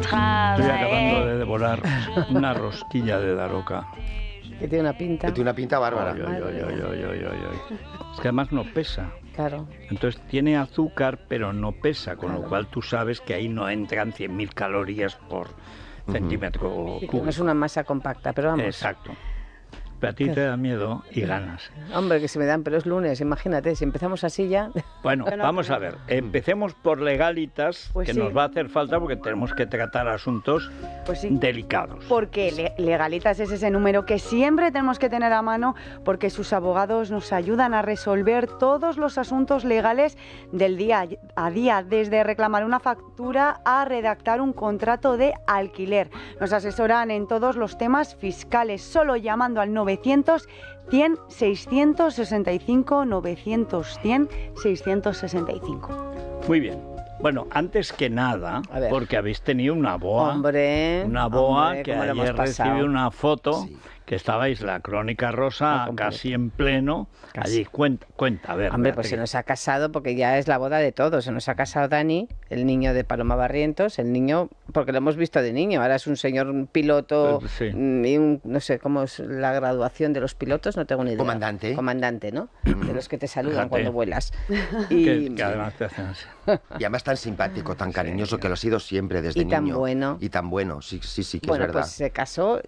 Estoy acabando de devorar una rosquilla de daroca. Que tiene una pinta. Que tiene una pinta bárbara. es que además no pesa. Claro. Entonces tiene azúcar, pero no pesa, con lo cual tú sabes que ahí no entran 100.000 calorías por centímetro. es una masa compacta, pero vamos. Exacto a ti te da miedo y ganas. Hombre, que se me dan, pelos lunes, imagínate, si empezamos así ya. Bueno, vamos a ver, empecemos por legalitas, pues que nos va a hacer falta porque tenemos que tratar asuntos pues delicados. Porque legalitas es ese número que siempre tenemos que tener a mano porque sus abogados nos ayudan a resolver todos los asuntos legales del día a día, desde reclamar una factura a redactar un contrato de alquiler. Nos asesoran en todos los temas fiscales, solo llamando al nombre. 900 100 665 900 100 665. Muy bien. Bueno, antes que nada, porque habéis tenido una boa. Hombre, una boa que ayer recibe una foto que estabais la crónica rosa casi en pleno. Allí, cuenta, cuenta, a ver. Hombre, pues se nos ha casado porque ya es la boda de todos. Se nos ha casado Dani, el niño de Paloma Barrientos, el niño, porque lo hemos visto de niño. Ahora es un señor un piloto, eh, pues mm, no sé cómo es la graduación de los pilotos, no tengo ni idea. Comandante. Comandante, ¿no? De los que te saludan cuando vuelas. Y... además tan simpático, tan cariñoso, que lo ha sido siempre desde niño. Y tan bueno. Y tan bueno, sí, sí, sí, que es pues verdad. se casó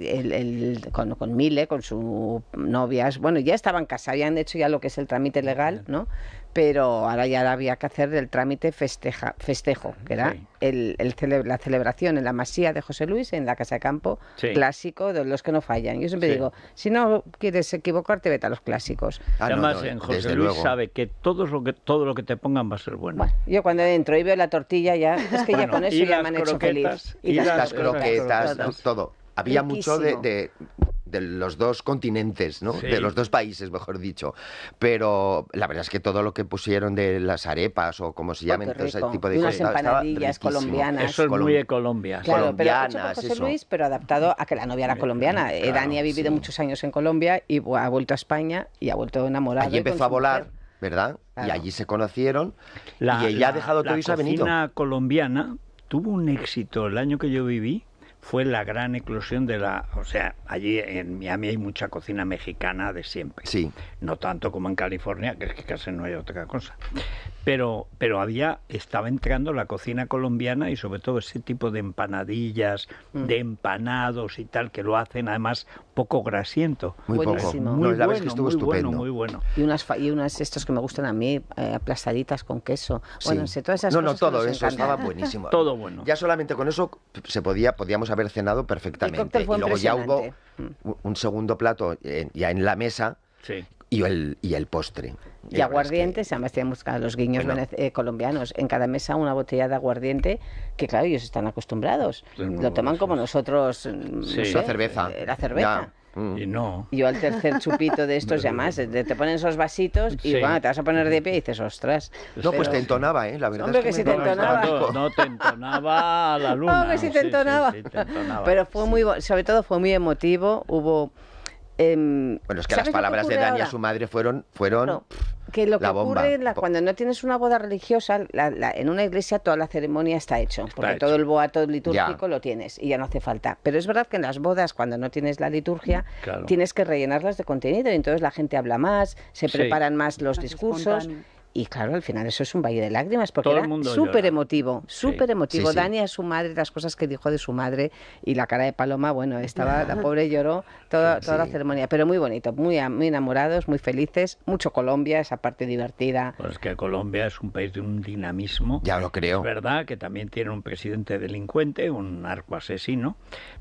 con Mile, con su novia. Bueno, ya estaban casados, ya han hecho ya lo que es el trámite legal, ¿no? Pero ahora ya había que hacer el trámite festeja, festejo, que era el, la celebración en la masía de José Luis, en la Casa de Campo, clásico de los que no fallan. Yo siempre digo, si no quieres equivocarte, vete a los clásicos. Ah, Además, José Luis sabe que todo, lo que todo lo que te pongan va a ser bueno. yo cuando entro y veo la tortilla, ya es que ya con eso ya me han hecho feliz. Y, las, croquetas, todo. Había mucho de de los dos continentes, ¿no? De los dos países, mejor dicho. Pero la verdad es que todo lo que pusieron de las arepas o como se oh, llamen, todo ese tipo de cosas. Unas empanadillas colombianas. Eso es muy de Colombia. Claro, colombianas, pero José pero adaptado a que la novia era colombiana. Eh, Dani ha vivido muchos años en Colombia y ha vuelto a España y ha vuelto enamorada. Allí empezó a volar. ¿Verdad? Y allí se conocieron y ella ha dejado todo y se ha venido. La colombiana tuvo un éxito el año que yo viví, fue la gran eclosión de la... O sea, allí en Miami hay mucha cocina mexicana de siempre. Sí. No tanto como en California, que es que casi no hay otra cosa pero, pero había, estaba entrando la cocina colombiana y sobre todo ese tipo de empanadillas, mm. de empanados y tal, que lo hacen además poco grasiento. Muy Buenísimo. Poco. Muy, bueno, estuvo muy bueno, muy bueno. Y unas, y unas estos que me gustan a mí, eh, aplastaditas con queso. todas esas No, no, todo eso estaba buenísimo. todo bueno. Ya solamente con eso se podía, podíamos haber cenado perfectamente. y luego ya hubo un, segundo plato eh, ya en la mesa. Sí y el, postre. Y aguardiente, se además han los guiños eh, colombianos, en cada mesa una botella de aguardiente, que claro, ellos están acostumbrados, lo toman como nosotros, mm, eh, la cerveza. La cerveza. Mm. Y no. Yo al tercer chupito de estos, ya más, eh, te ponen esos vasitos y te vas a poner de pie y dices, ostras. No, pues te entonaba, ¿eh? La verdad. es que, te entonaba. No, te entonaba a la luna. No, que te entonaba. Pero fue muy, sobre todo fue muy emotivo, hubo Em, bueno, es que las palabras de Dani a su madre fueron, fueron que lo que ocurre cuando no tienes una boda religiosa, en una iglesia toda la ceremonia está hecha, porque todo el boato litúrgico lo tienes y ya no hace falta. Pero es verdad que en las bodas, cuando no tienes la liturgia, tienes que rellenarlas de contenido y entonces la gente habla más, se preparan más los discursos. Y claro, al final eso es un valle de lágrimas, porque Todo era súper emotivo, súper emotivo. Dani a su madre, las cosas que dijo de su madre y la cara de Paloma, bueno, estaba, la pobre lloró toda, la ceremonia, pero muy bonito, muy, muy enamorados, muy felices, mucho Colombia, esa parte divertida. Pues que Colombia es un país de un dinamismo. Ya lo creo. Es verdad que también tiene un presidente delincuente, un narco asesino,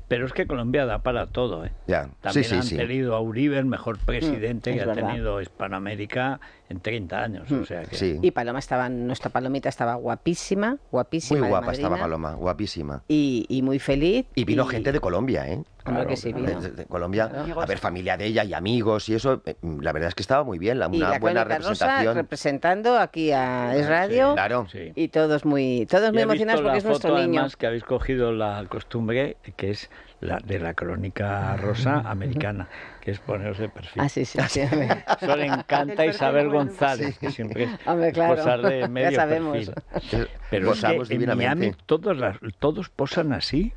pero es que Colombia da para todo. ¿eh? Ya. También sí, sí, han tenido a Uribe, el mejor mm, presidente que ha tenido Hispanoamérica en 30 años. o mm, sea que... Y Paloma estaba, nuestra Palomita estaba guapísima, guapísima. Muy guapa estaba Paloma, guapísima. Y, muy feliz. Y vino gente de Colombia, ¿eh? De, Colombia, a ver, familia de ella y amigos y eso, eh, mm, la verdad es que estaba muy bien, la, una buena representación. Rosa representando aquí a Es Radio claro. y todos muy todos muy emocionados porque es nuestro niño. Además que habéis cogido la costumbre que es la de la crónica rosa americana, que es ponerse de perfil. Ah, sí, sí, sí Eso le encanta Isabel González, que siempre es Hombre, claro, posar de medio ya perfil. Pero es que en Miami todos, todos posan así.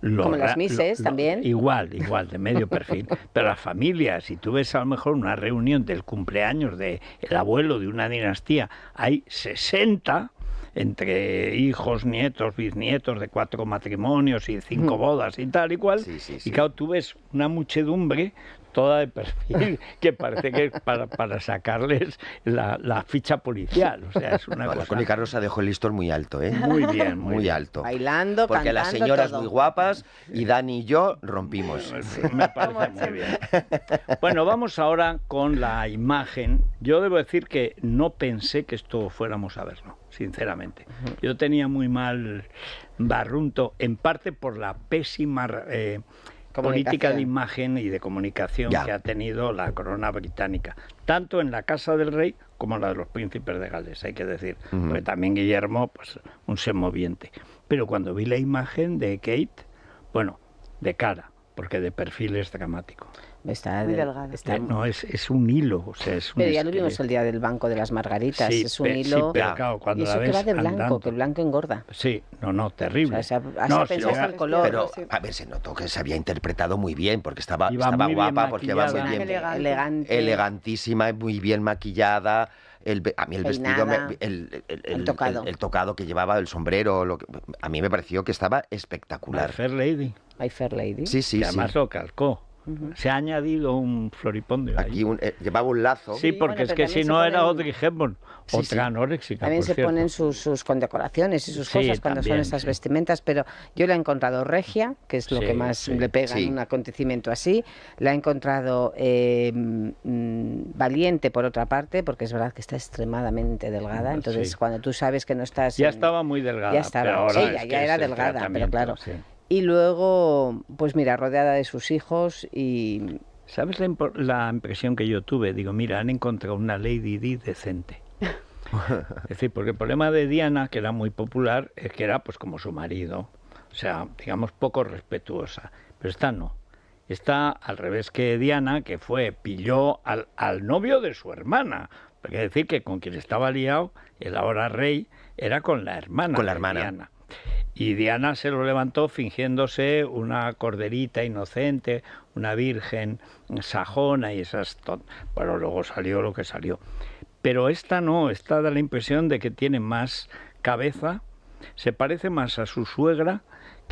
Como las mises también. Igual, igual, de medio perfil. Pero las familias, si tú ves a lo mejor una reunión del cumpleaños del el abuelo de una dinastía, hay 60 entre hijos, nietos, bisnietos de cuatro matrimonios y cinco bodas y tal y cual. Y claro, tú ves una muchedumbre toda de perfil, que parece que es para, para sacarles la, ficha policial. O sea, es una cosa... rosa dejó el listón muy alto, ¿eh? Muy bien, muy, alto. Bailando, Porque las señoras muy guapas y Dani y yo rompimos. Me parece muy bien. Bueno, vamos ahora con la imagen. Yo debo decir que no pensé que esto fuéramos a verlo, sinceramente. Yo tenía muy mal barrunto, en parte por la pésima eh, política de imagen y de comunicación que ha tenido la corona británica, tanto en la Casa del Rey como en la de los príncipes de Gales, hay que decir. Porque también Guillermo, pues un moviente. Pero cuando vi la imagen de Kate, bueno, de cara, porque de perfil es dramático. Está No, es, es, un hilo. O sea, es un ya lo el día del Banco de las Margaritas. es un hilo. y eso de blanco, que el blanco engorda. Sí, no, no, terrible. O sea, el color. a ver, se notó que se había interpretado muy bien, porque estaba, guapa, porque muy bien. Elegantísima, muy bien maquillada. El, a mí el vestido, el, el, tocado. el, tocado. que llevaba, el sombrero, a mí me pareció que estaba espectacular. Fair Lady. hay Fair Lady. Sí, sí, sí. Además lo calcó. Se ha añadido un floripondio. Aquí un, eh, llevaba un lazo. Sí, porque es que si no era Audrey Hepburn, otra También se ponen sus, sus, condecoraciones y sus cosas cuando son esas vestimentas, pero yo la he encontrado regia, que es lo que más le pega en un acontecimiento así. La he encontrado em, mm, valiente por otra parte, porque es verdad que está extremadamente delgada. Entonces, cuando tú sabes que no estás. Ya estaba muy delgada. Ya sí, ya era delgada, pero claro y luego, pues mira, rodeada de sus hijos y... ¿Sabes la, la impresión que yo tuve? Digo, mira, han encontrado una Lady Di decente. es decir, porque el problema de Diana, que era muy popular, es que era pues como su marido, o sea, digamos poco respetuosa, pero esta no. está al revés que Diana, que fue, pilló al, al novio de su hermana, porque es decir que con quien estaba liado, el ahora rey, era con la hermana. Con la hermana. Diana. Y Diana se lo levantó fingiéndose una corderita inocente, una virgen sajona y esas... Bueno, luego salió lo que salió. Pero esta no, esta da la impresión de que tiene más cabeza, se parece más a su suegra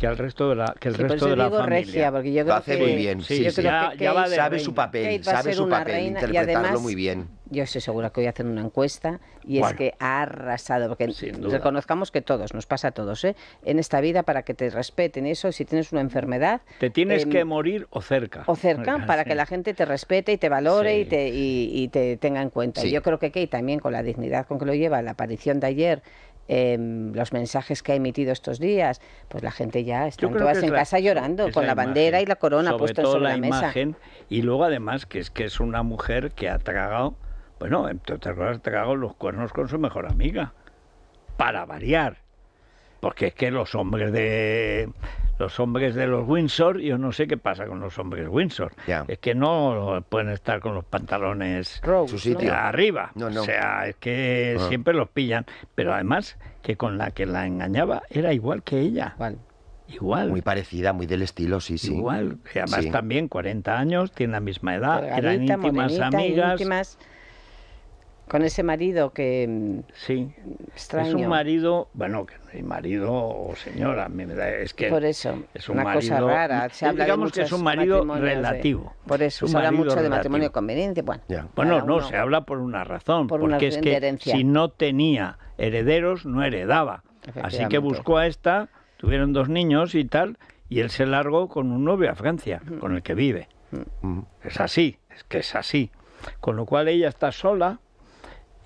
que resto de la que el resto de la familia. Regia, hace muy bien, sabe su papel, sabe su papel, reina, además, muy bien. Yo estoy segura que voy a hacer una encuesta y es que ha arrasado, porque reconozcamos que todos, nos pasa a todos, ¿eh? en esta vida para que te respeten eso, si tienes una enfermedad... Te tienes em, que morir o cerca. O cerca, para que la gente te respete y te valore y, te, te tenga en cuenta. Y yo creo que Kate también con la dignidad con que lo lleva, la aparición de ayer Em, los mensajes que ha emitido estos días, pues la gente ya está todas en casa llorando con la, bandera y la corona puesta sobre la, imagen, mesa. Y luego además que es que es una mujer que ha tragado, bueno, en otras cosas, ha tragado los cuernos con su mejor amiga, para variar porque es que los hombres de los hombres de los Windsor, yo no sé qué pasa con los hombres Windsor. Es que no pueden estar con los pantalones arriba. O sea, es que ah. siempre los pillan. Pero además, que con la que la engañaba era igual que ella. Igual. Muy parecida, muy del estilo, sí, sí. Igual. Y además también 40 años, tiene la misma edad, eran íntimas amigas. Con ese marido que... Mm, sí, es un marido, bueno, que marido o señora, es que... Por eso, es una cosa rara. digamos que es un marido relativo. por eso, se habla mucho de matrimonio conveniente. Bueno, bueno no, se habla por una razón, porque es que si no tenía herederos, no heredaba. Así que buscó a esta, tuvieron dos niños y tal, y él se largó con un novio a Francia, con el que vive. Es así, es que es así. Con lo cual ella está sola,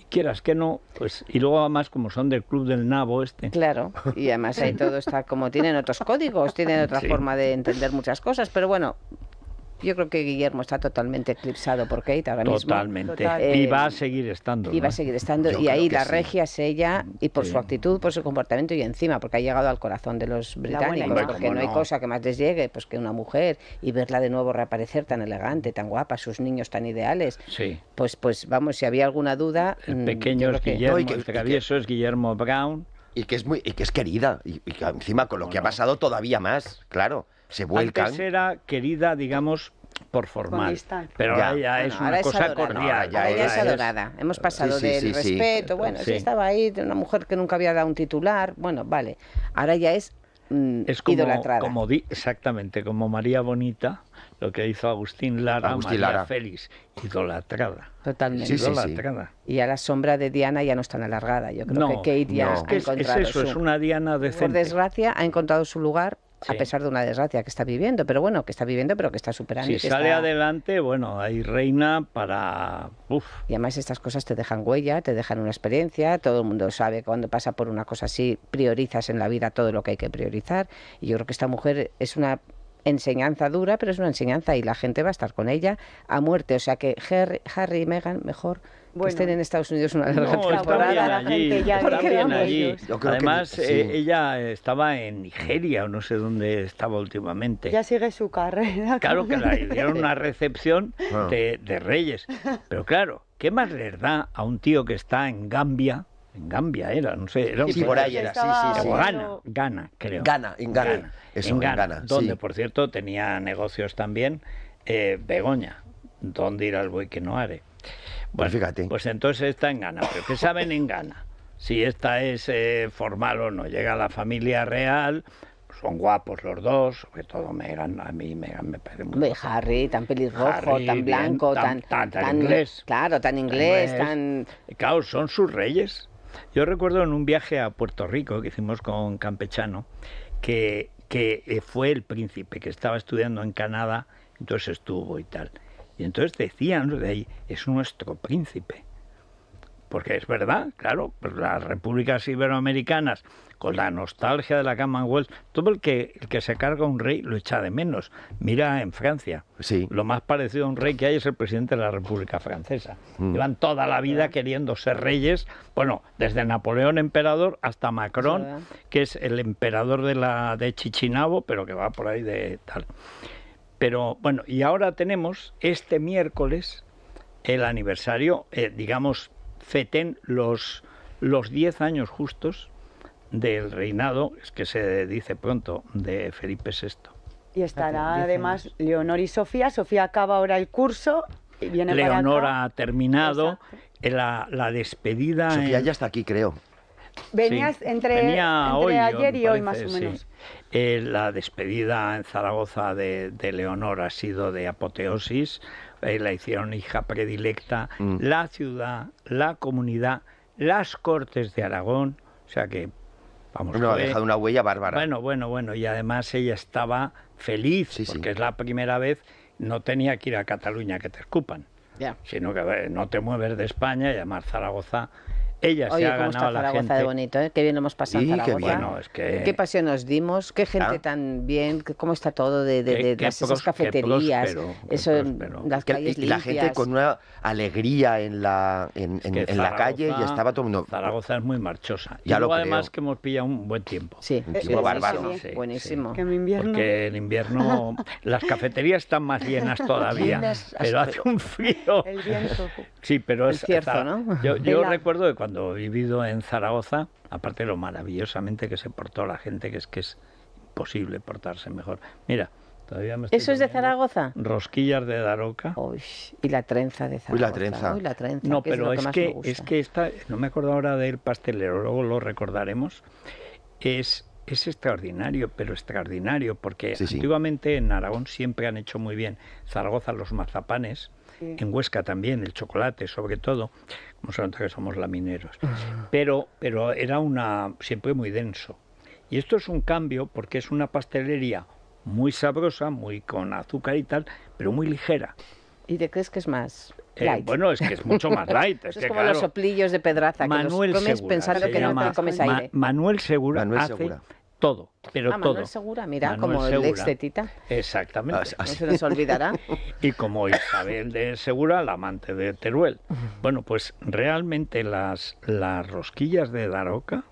quieras que no, pues y luego además como son del club del nabo este. Claro, y además ahí todo está como tienen otros códigos, tienen otra forma de entender muchas cosas, pero bueno, yo creo que Guillermo está totalmente eclipsado por Kate ahora mismo. Totalmente. y va a seguir estando. Y va a seguir estando. y ahí la regia es ella, y por su actitud, por su comportamiento, y encima, porque ha llegado al corazón de los británicos. porque no, hay cosa que más les llegue pues que una mujer, y verla de nuevo reaparecer tan elegante, tan guapa, sus niños tan ideales. Sí. Pues, pues vamos, si había alguna duda. El eh, mm, pequeño es Guillermo, que, que, el travieso es Guillermo Brown. Y que es, muy, y que es querida, y, y encima con lo que ha pasado todavía más, claro se vuelcan. Antes era querida, digamos, por formal. Pero ya, ahora ya es una cosa cordial. ahora ya, es adorada. Hemos pasado del respeto, bueno, si estaba ahí una mujer que nunca había dado un titular, bueno, vale. Ahora ya es mm, idolatrada. exactamente, como María Bonita, lo que hizo Agustín Lara, María Félix, idolatrada. Totalmente. idolatrada. Y a la sombra de Diana ya no es tan alargada. Yo creo que Kate ya ha encontrado es, es eso, es una Diana decente. Por desgracia, ha encontrado su lugar a pesar de una desgracia que está viviendo, pero bueno, que está viviendo, pero que está superando. Si sale adelante, bueno, hay reina para... Y además estas cosas te dejan huella, te dejan una experiencia, todo el mundo sabe cuando pasa por una cosa así, priorizas en la vida todo lo que hay que priorizar. Y yo creo que esta mujer es una enseñanza dura, pero es una enseñanza y la gente va a estar con ella a muerte. O sea que Harry, Harry y Meghan, mejor estén en Estados Unidos una larga no, temporada. bien allí. Además, eh, ella estaba en Nigeria o no sé dónde estaba últimamente. Ya sigue su carrera. Claro que la dieron una recepción ah. de, reyes. Pero claro, ¿qué más les da a un tío que está en Gambia? en Gambia era, no sé, era sí, por ahí era, sí, sí, Ghana, Ghana, creo. Ghana, en Ghana, en Ghana, donde por cierto tenía negocios también eh, Begoña, ...dónde ir al buey que no haré pues fíjate. Pues entonces está en Ghana. ¿Pero qué saben en gana... Si esta es eh, formal o no. Llega a la familia real, pues son guapos los dos, sobre todo Megan, a mí Megan me parece muy... Harry, tan pelirrojo, tan blanco, tan, inglés. Claro, tan inglés, tan... Claro, son sus reyes. Yo recuerdo en un viaje a Puerto Rico que hicimos con Campechano, que, que eh, fue el príncipe que estaba estudiando en Canadá, entonces estuvo y tal. Y entonces decían de ahí, es nuestro príncipe. Porque es verdad, claro, pues las repúblicas iberoamericanas, con la nostalgia de la Commonwealth, todo el que, el que se carga un rey lo echa de menos. Mira en Francia, sí. lo más parecido a un rey que hay es el presidente de la República Francesa. Mm. Llevan toda la vida queriendo ser reyes, bueno, desde Napoleón emperador hasta Macron, que es el emperador de, la, de Chichinabo, pero que va por ahí de tal. Pero bueno, y ahora tenemos este miércoles el aniversario, eh, digamos, feten los, los 10 años justos del reinado, es que se dice pronto, de Felipe VI. Y estará además Leonor y Sofía. Sofía acaba ahora el curso. Y viene Leonor ha terminado la, la, despedida. Sofía ya está aquí, creo. Venías entre, Venía entre hoy, ayer y hoy más o menos. Eh, la despedida en Zaragoza de, Leonor ha sido de apoteosis. Eh, la hicieron hija predilecta. Mm. La ciudad, la comunidad, las cortes de Aragón. O sea que, vamos. No, ha dejado una huella bárbara. Bueno, bueno, bueno. Y además ella estaba feliz porque es la primera vez. No tenía que ir a Cataluña que te escupan. ya Sino que no te mueves de España y además Zaragoza ella Oye, se ha cómo está Zaragoza de bonito, ¿eh? Qué bien lo hemos pasado en Zaragoza. Qué, es que... pasión nos dimos, qué gente tan bien, cómo está todo de, las, esas cafeterías, eso, las calles y, la gente con una alegría en la, en, la calle y estaba todo Zaragoza es muy marchosa. y luego, además que hemos pillado un buen tiempo. Sí, un tiempo bárbaro. Buenísimo. Que en invierno... Porque en invierno las cafeterías están más llenas todavía, pero hace un frío. El viento. Sí, pero es... Cierto, ¿no? Yo recuerdo cuando cuando he vivido en Zaragoza, aparte de lo maravillosamente que se portó la gente, que es que es imposible portarse mejor. Mira, Todavía me ¿Eso es de Zaragoza? Rosquillas de Daroca. Uy, y la trenza de Zaragoza. Uy, la trenza. Uy, la trenza no, pero es, que, que es que esta, no me acuerdo ahora del pastelero, luego lo recordaremos, es es extraordinario, pero extraordinario, porque antiguamente en Aragón siempre han hecho muy bien Zaragoza los mazapanes, en Huesca también el chocolate, sobre todo, como sabemos que somos lamineros, pero, pero era una siempre muy denso. Y esto es un cambio porque es una pastelería muy sabrosa, muy con azúcar y tal, pero muy ligera. ¿Y de crees que es más? Eh, bueno, es que es mucho más light. Es, como los soplillos de pedraza Manuel que comes pensando que no te comes aire. Manuel Segura hace todo, pero ah, todo. Manuel Segura, mira, como el de Exactamente. Ah, no se nos olvidará. y como Isabel de Segura, la amante de Teruel. Bueno, pues realmente las, las rosquillas de Daroca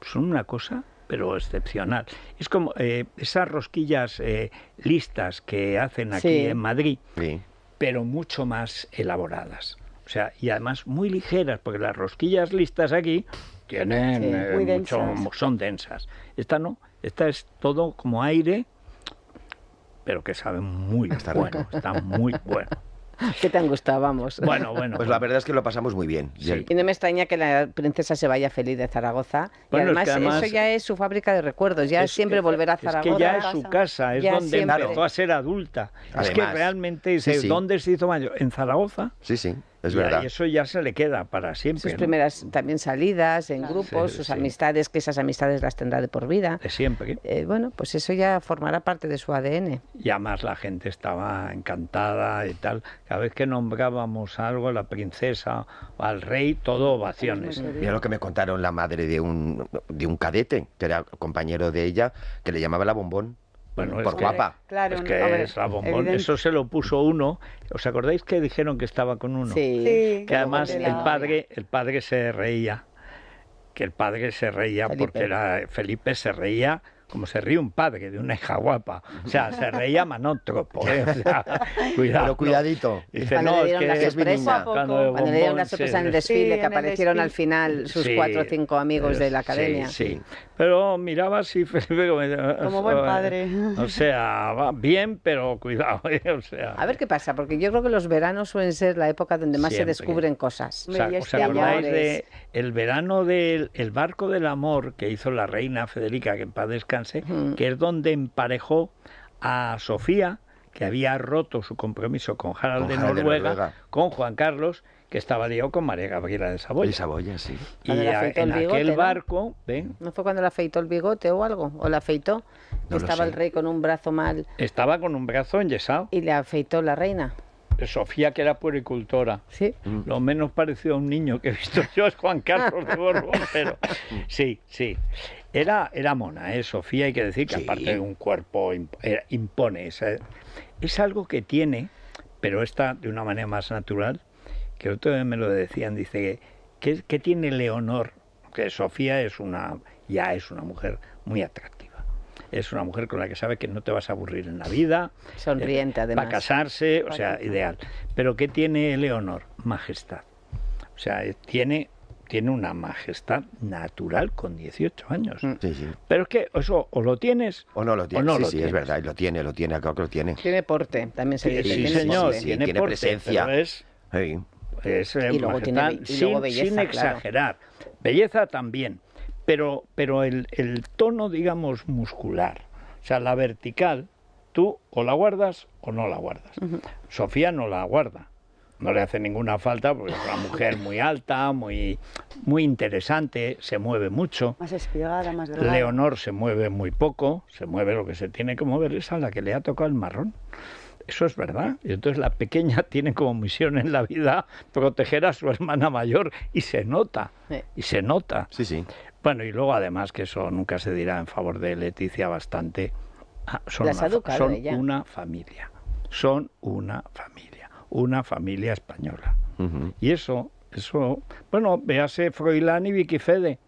son una cosa pero excepcional. Es como eh, esas rosquillas eh, listas que hacen aquí en Madrid, sí pero mucho más elaboradas. O sea, y además muy ligeras, porque las rosquillas listas aquí tienen eh, son densas. Esta no, esta es todo como aire, pero que sabe muy está bueno, está muy bueno. ¿Qué te han Bueno, bueno. Pues la verdad es que lo pasamos muy bien. Y no me extraña que la princesa se vaya feliz de Zaragoza. y además, eso ya es su fábrica de recuerdos, ya es siempre volverá a Zaragoza. Es que ya es su casa, es donde nació empezó a ser adulta. es que realmente es se hizo mayor. En Zaragoza. Sí, sí. Es verdad. y eso ya se le queda para siempre. Sus primeras también salidas en grupos, sus amistades, que esas amistades las tendrá de por vida. De siempre. Eh, bueno, pues eso ya formará parte de su ADN. Y además la gente estaba encantada y tal. Cada vez que nombrábamos algo la princesa o al rey, todo ovaciones. Mira lo que me contaron la madre de un, de un cadete, que era compañero de ella, que le llamaba la bombón. Bueno, por es claro, es que es Eso se lo puso uno. ¿Os acordáis que dijeron que estaba con uno? Sí. que además el padre, el padre se reía. Que el padre se reía porque Felipe se reía como se ríe un padre de una hija guapa. O sea, se reía Manótropo, ¿eh? cuidado. Pero cuidadito. Dice, cuando no, le dieron la sorpresa, cuando, cuando, le dieron sorpresa en el desfile, que aparecieron al final sus cuatro o cinco amigos de la academia. Sí, sí. Pero miraba así, Felipe, como, ah, buen ah, padre. O sea, va bien, pero cuidado. ¿eh? O sea, a ver qué pasa, porque yo creo que los veranos suelen ser la época donde más se descubren cosas. O sea, de el verano del barco del amor que hizo la reina Federica, que en paz descanse, que es donde emparejó a Sofía, que había roto su compromiso con Harald, de, Noruega, con Juan Carlos, que estaba liado con María Gabriela de Saboya. De Saboya, sí. Y en aquel barco... ¿No fue cuando le afeitó el bigote o algo? ¿O le afeitó? estaba el rey con un brazo mal... Estaba con un brazo enyesado. Y le afeitó la reina. Sofía, que era puricultora, ¿Sí? Mm. lo menos parecido a un niño que he visto yo es Juan Carlos de pero sí, sí. Era, era mona, ¿eh? Sofía, hay que decir que aparte de un cuerpo eh, impone. Eh, es, algo que tiene, pero está de una manera más natural, que otro día me lo decían, dice, ¿qué, tiene Leonor? Que Sofía es una, ya es una mujer muy atractiva es una mujer con la que sabe que no te vas a aburrir en la vida. Sonriente, eh, además. Va a casarse, o sea, ideal. Pero ¿qué tiene Eleonor? Majestad. O sea, eh, tiene, una majestad natural con 18 años. Mm. Sí, sí. Pero es que eso o lo tienes o no lo tienes. no sí, es verdad, lo tiene, lo tiene, acá lo tiene. Tiene porte, también se dice. Sí, sí señor, tiene, presencia. es, es, y luego tiene, sin, exagerar. Belleza también pero, pero el, tono, digamos, muscular, o sea, la vertical, tú o la guardas o no la guardas. Sofía no la guarda. No le hace ninguna falta porque es una mujer muy alta, muy, muy interesante, se mueve mucho. Más más Leonor se mueve muy poco, se mueve lo que se tiene que mover, es a la que le ha tocado el marrón. Eso es verdad. Y entonces la pequeña tiene como misión en la vida proteger a su hermana mayor y se nota. Y se nota. Sí, sí. Bueno, y luego además que eso nunca se dirá en favor de Leticia bastante. Ah, son, una, familia. Son una familia. Una familia española. Y eso, eso, bueno, véase Froilán y Vicky Fede.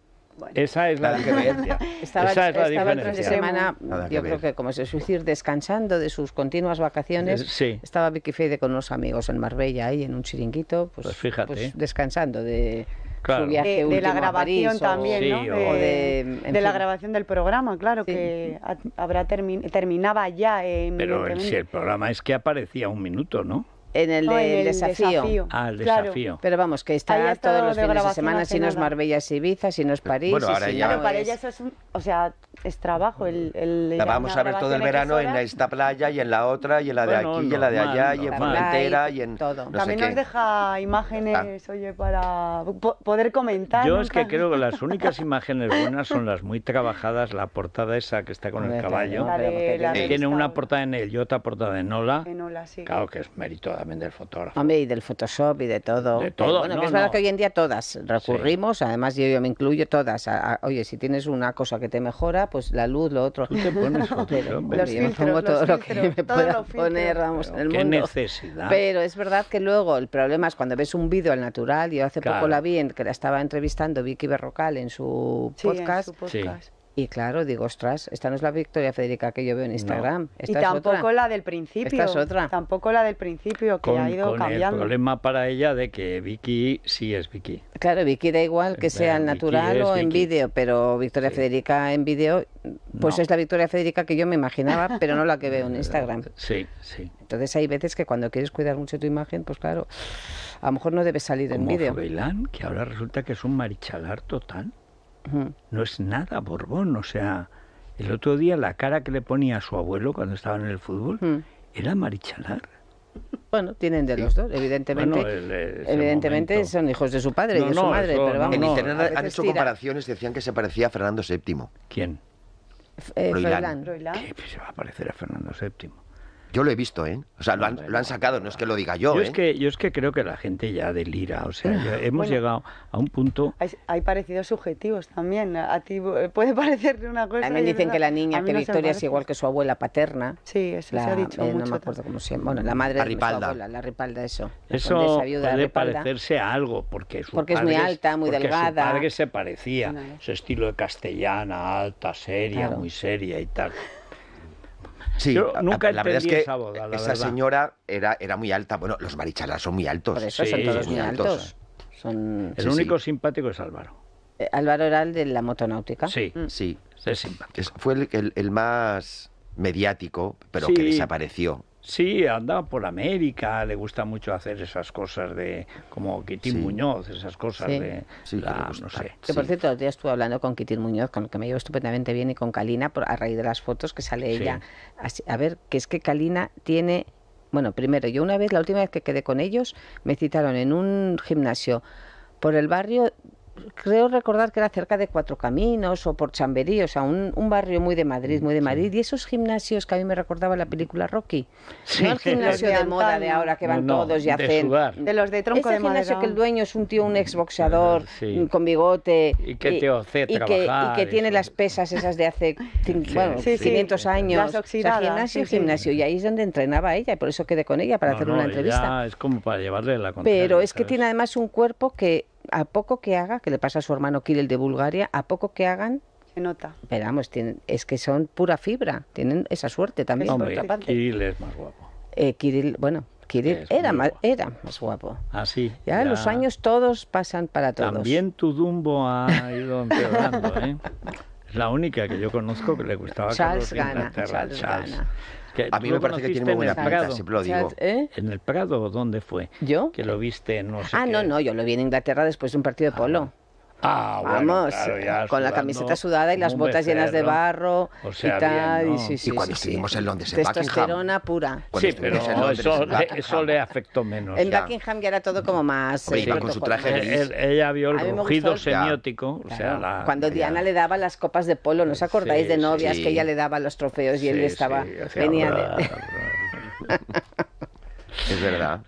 esa es la diferencia. estaba, Esa es la estaba diferencia. de semana, yo creo que como se suicidó descansando de sus continuas vacaciones. Eh, estaba Vicky Fede con unos amigos en Marbella ahí en un chiringuito, pues, Pues, pues descansando de, de la grabación también, ¿no? de, la grabación del programa, claro, que habrá terminaba ya. Eh, Pero si el programa es que aparecía un minuto, ¿no? En el, desafío. Ah, desafío. Pero vamos, que está todos los fines de semana, si no es Marbella, es Ibiza, si no es eh, París. Bueno, ahora Pero para ella es, o sea, es trabajo. El, la vamos a ver todo el verano en esta playa y en la otra, y en la de aquí, y en la de allá, y en Formentera, y en todo. También nos deja imágenes, oye, para poder comentar. Yo es que creo que las únicas imágenes buenas son las muy trabajadas, la portada esa que está con el caballo. Tiene una portada en él y otra portada en Ola. En sí. Claro que es mérito también del fotógrafo. Hombre, y del Photoshop y de todo. De todo. bueno, es verdad que hoy en día todas recurrimos, además yo, me incluyo todas. oye, si tienes una cosa que te mejora, pues la luz, lo otro. Tú te pones los me pongo todo lo que me pueda poner, pero el qué necesidad. Pero es verdad que luego el problema es cuando ves un vídeo al natural. Yo hace poco la vi, en, que la estaba entrevistando Vicky Berrocal en su podcast. En su podcast. Y claro, digo, ostras, esta no es la Victoria Federica que yo veo en Instagram. y tampoco la del principio. Esta es otra. Tampoco la del principio, que ha ido con El problema para ella de que Vicky sí es Vicky. Claro, Vicky da igual que sea en natural o en vídeo, pero Victoria Federica en vídeo, pues es la Victoria Federica que yo me imaginaba, pero no la que veo en Instagram. Eh, sí, sí. Entonces hay veces que cuando quieres cuidar mucho tu imagen, pues claro, a lo mejor no debe salir en vídeo. que ahora resulta que es un marichalar total. No es nada Borbón, o sea, el otro día la cara que le ponía a su abuelo cuando estaba en el fútbol era marichalar. Bueno, tienen de los dos, evidentemente. evidentemente son hijos de su padre y de su madre, pero vamos. internet han hecho comparaciones, decían que se parecía a Fernando VII. ¿Quién? Eh, se va a parecer a Fernando VII. Yo lo he visto, ¿eh? O sea, lo han, sacado, no es que lo diga yo. Yo, es ¿eh? que, yo es que creo que la gente ya delira, o sea, ah, hemos llegado a un punto... Hay, hay, parecidos subjetivos también, a ti puede parecer una cosa... También dicen que la niña, que Victoria es igual que su abuela paterna. Sí, eso se ha dicho mucho eh, No me acuerdo cómo se llama, bueno, la madre la de abuela, la Ripalda, eso. Eso puede parecerse a algo, porque Porque es muy alta, muy delgada. su padre se parecía, su estilo de castellana, alta, seria, muy seria y tal. Sí, nunca la, verdad es que esa, señora era, era muy alta. Bueno, los marichalas son muy altos. son muy altos. El único simpático es Álvaro. Eh, Álvaro era el de la motonáutica. Sí, mm. sí. fue el, el, más mediático, pero que desapareció. Sí, anda por América, le gusta mucho hacer esas cosas de como Quitín Muñoz, esas cosas de sí, pues no sé. Que por cierto, día estuve hablando con Quitín Muñoz, con el que me llevo estupendamente bien, y con Kalina por, a raíz de las fotos que sale ella. a ver, que es que Kalina tiene, bueno, primero yo una vez, la última vez que quedé con ellos, me citaron en un gimnasio por el barrio creo recordar que era cerca de Cuatro Caminos o por Chamberí, o sea, un, barrio muy de Madrid, muy de Madrid. Y esos gimnasios que a mí me recordaba la película Rocky. No el gimnasio de, moda de ahora que van todos y hacen. De, los de tronco Ese de gimnasio que el dueño es un tío, un mm. exboxeador ah, con bigote. Y que tiene las pesas esas de hace 500 años. O sea, gimnasio, gimnasio. Y ahí es donde entrenaba ella, y por eso quedé con ella para hacer una entrevista. es como para llevarle la Pero es que tiene además un cuerpo que a poco que haga, que le pasa a su hermano Kirill de Bulgaria, a poco que hagan se nota. es que son pura fibra, tienen esa suerte también. Hombre, Kirill es más guapo. Eh, Kirill, bueno, Kirill era más, guapo. Así. Ah, ya, ya, los años todos pasan para todos. También tu Dumbo ha ido empeorando, ¿eh? Es la única que yo conozco que le gustaba Charles Carlos Charles, Charles. Gana a mí me parece que tiene muy buena pinta, siempre lo digo. ¿eh? ¿En el Prado dónde fue? ¿Yo? Que lo viste, no sé. Ah, no, no, yo lo vi en Inglaterra después de un partido de ah, polo. Ah, bueno, Vamos, con la camiseta sudada y las botas llenas de barro y tal. y, y, cuando sí, estuvimos en Londres, en Testosterona pura. Sí, pero eso, le afectó menos. En Buckingham ya era todo como más. Eh, con su traje Ella vio el rugido semiótico. cuando Diana le daba las copas de polo, ¿no os acordáis de novias que ella le daba los trofeos y él estaba. venía. Es verdad.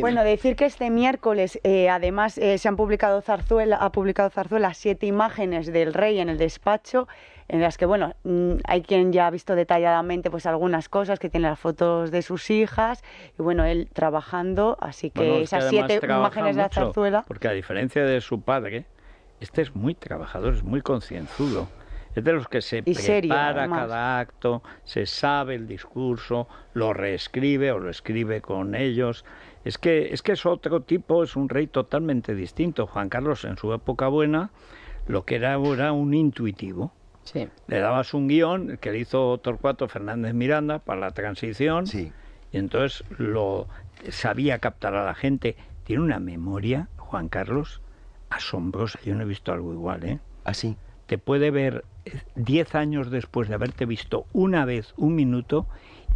Bueno, decir que este miércoles, eh, además, eh, se han publicado Zarzuela, ha publicado Zarzuela siete imágenes del rey en el despacho en las que, bueno, mm, hay quien ya ha visto detalladamente pues algunas cosas, que tiene las fotos de sus hijas, y bueno, él trabajando, así que esas siete imágenes de zarzuela... Porque a diferencia de su padre, este es muy trabajador, es muy concienzudo. Es de los que se prepara cada acto, se sabe el discurso, lo reescribe o lo escribe con ellos. Es que, es que otro tipo, es un rey totalmente distinto. Juan Carlos en su época buena lo que era era un intuitivo. Sí. Le dabas un guión que le hizo Torcuato Fernández Miranda para la transición. Sí. Y entonces lo sabía captar a la gente. Tiene una memoria, Juan Carlos, asombrosa. Yo no he visto algo igual, ¿eh? Así. ¿Ah, puede ver 10 eh, años después de haberte visto una vez, un minuto,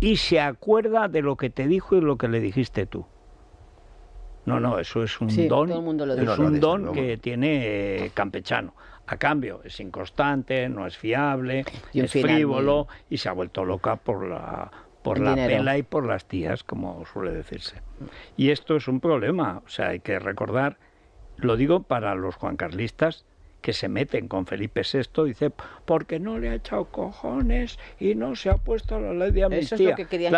y se acuerda de lo que te dijo y lo que le dijiste tú. No, no, eso es un don, es un don que tiene eh, campechano. A cambio, es inconstante, no es fiable, es frívolo y se ha vuelto loca por la por la pela y por las tías, como suele decirse. Y esto es un problema, o sea, hay que recordar, lo digo para los juancarlistas, que se meten con Felipe VI, dice, porque no le ha echado cojones y no se ha puesto la ley de amnistía. que querían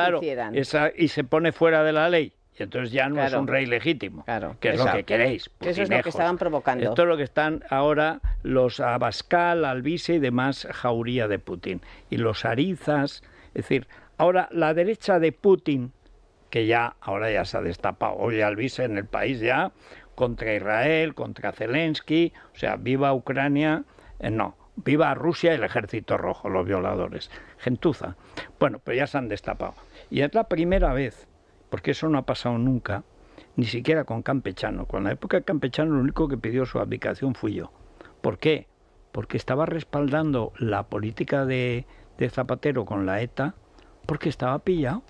y se pone fuera de la ley. Y entonces ya no es un rey legítimo, claro, que es lo que queréis. Eso es lo que estaban provocando. Esto es lo que están ahora los Abascal, Albise y demás jauría de Putin. Y los Arizas, es decir, ahora la derecha de Putin, que ya ahora ya se ha destapado, hoy Albise en el país ya, contra Israel, contra Zelensky, o sea, viva Ucrania, eh, no, viva Rusia y el ejército rojo, los violadores. Gentuza. Bueno, pero ya se han destapado. Y es la primera vez, porque eso no ha pasado nunca, ni siquiera con Campechano. Con la época de Campechano lo único que pidió su abdicación fui yo. ¿Por qué? Porque estaba respaldando la política de, Zapatero con la ETA, porque estaba pillado